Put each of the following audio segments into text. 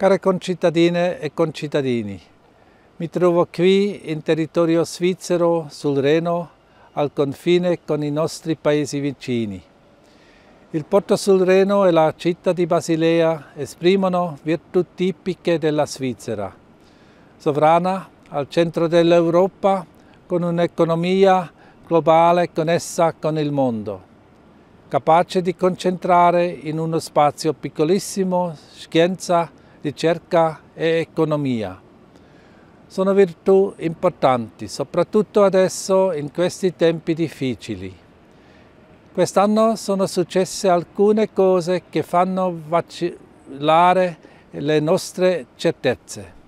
Care concittadine e concittadini, mi trovo qui in territorio svizzero sul Reno, al confine con i nostri paesi vicini. Il porto sul Reno e la città di Basilea esprimono virtù tipiche della Svizzera. Sovrana, al centro dell'Europa, con un'economia globale connessa con il mondo capace di concentrare in uno spazio piccolissimo scienza, ricerca e economia. Sono virtù importanti, soprattutto adesso in questi tempi difficili. Quest'anno sono successe alcune cose che fanno vacillare le nostre certezze.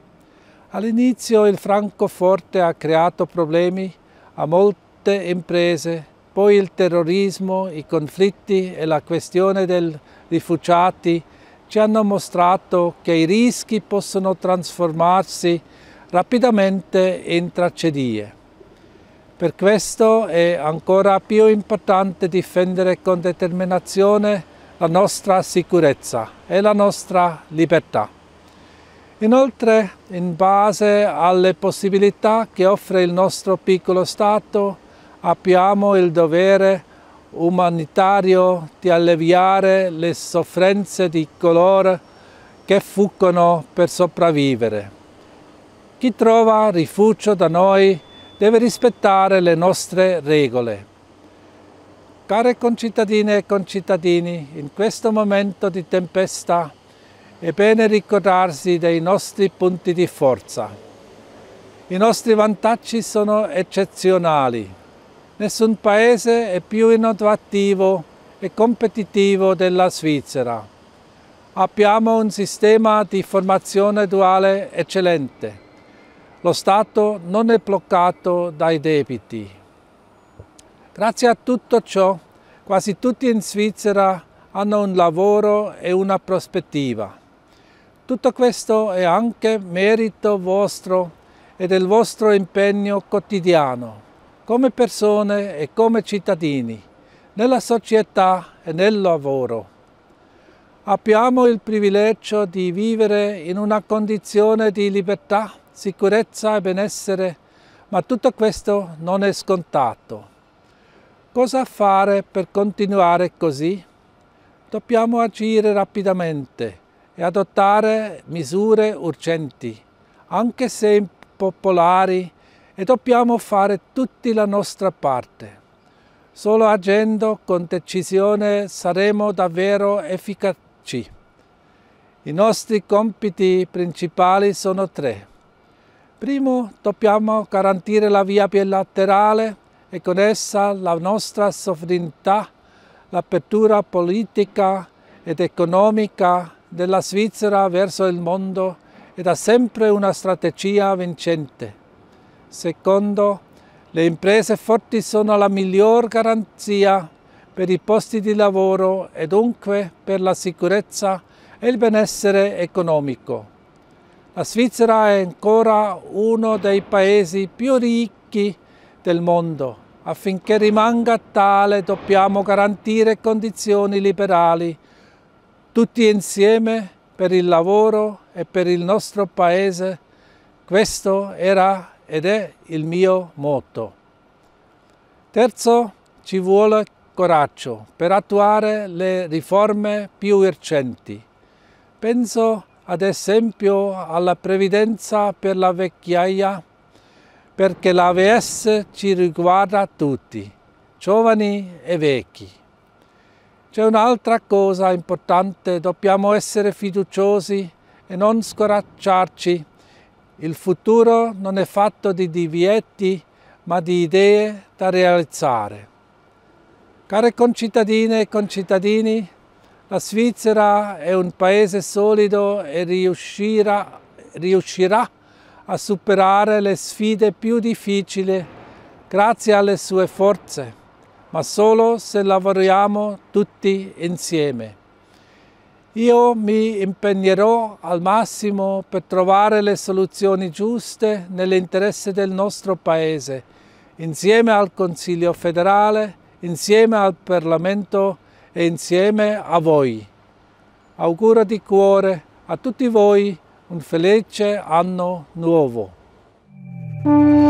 All'inizio il francoforte ha creato problemi a molte imprese, poi il terrorismo, i conflitti e la questione dei rifugiati ci hanno mostrato che i rischi possono trasformarsi rapidamente in tragedie. Per questo è ancora più importante difendere con determinazione la nostra sicurezza e la nostra libertà. Inoltre, in base alle possibilità che offre il nostro piccolo Stato, abbiamo il dovere umanitario di alleviare le sofferenze di coloro che fuggono per sopravvivere. Chi trova rifugio da noi deve rispettare le nostre regole. Care concittadine e concittadini, in questo momento di tempesta è bene ricordarsi dei nostri punti di forza. I nostri vantaggi sono eccezionali nessun paese è più innovativo e competitivo della Svizzera. Abbiamo un sistema di formazione duale eccellente. Lo Stato non è bloccato dai debiti. Grazie a tutto ciò, quasi tutti in Svizzera hanno un lavoro e una prospettiva. Tutto questo è anche merito vostro e del vostro impegno quotidiano come persone e come cittadini, nella società e nel lavoro. Abbiamo il privilegio di vivere in una condizione di libertà, sicurezza e benessere, ma tutto questo non è scontato. Cosa fare per continuare così? Dobbiamo agire rapidamente e adottare misure urgenti, anche se impopolari, e dobbiamo fare tutti la nostra parte. Solo agendo con decisione saremo davvero efficaci. I nostri compiti principali sono tre. Primo, dobbiamo garantire la via bilaterale e con essa la nostra sovranità, l'apertura politica ed economica della Svizzera verso il mondo è da sempre una strategia vincente. Secondo, le imprese forti sono la miglior garanzia per i posti di lavoro e dunque per la sicurezza e il benessere economico. La Svizzera è ancora uno dei paesi più ricchi del mondo. Affinché rimanga tale dobbiamo garantire condizioni liberali tutti insieme per il lavoro e per il nostro paese. Questo era ed è il mio motto. Terzo, ci vuole coraggio per attuare le riforme più urgenti. Penso ad esempio alla previdenza per la vecchiaia, perché l'AVS ci riguarda tutti, giovani e vecchi. C'è un'altra cosa importante, dobbiamo essere fiduciosi e non scoraggiarci il futuro non è fatto di divieti, ma di idee da realizzare. Care concittadine e concittadini, la Svizzera è un paese solido e riuscirà, riuscirà a superare le sfide più difficili grazie alle sue forze, ma solo se lavoriamo tutti insieme. Io mi impegnerò al massimo per trovare le soluzioni giuste nell'interesse del nostro Paese, insieme al Consiglio federale, insieme al Parlamento e insieme a voi. Auguro di cuore a tutti voi un felice anno nuovo.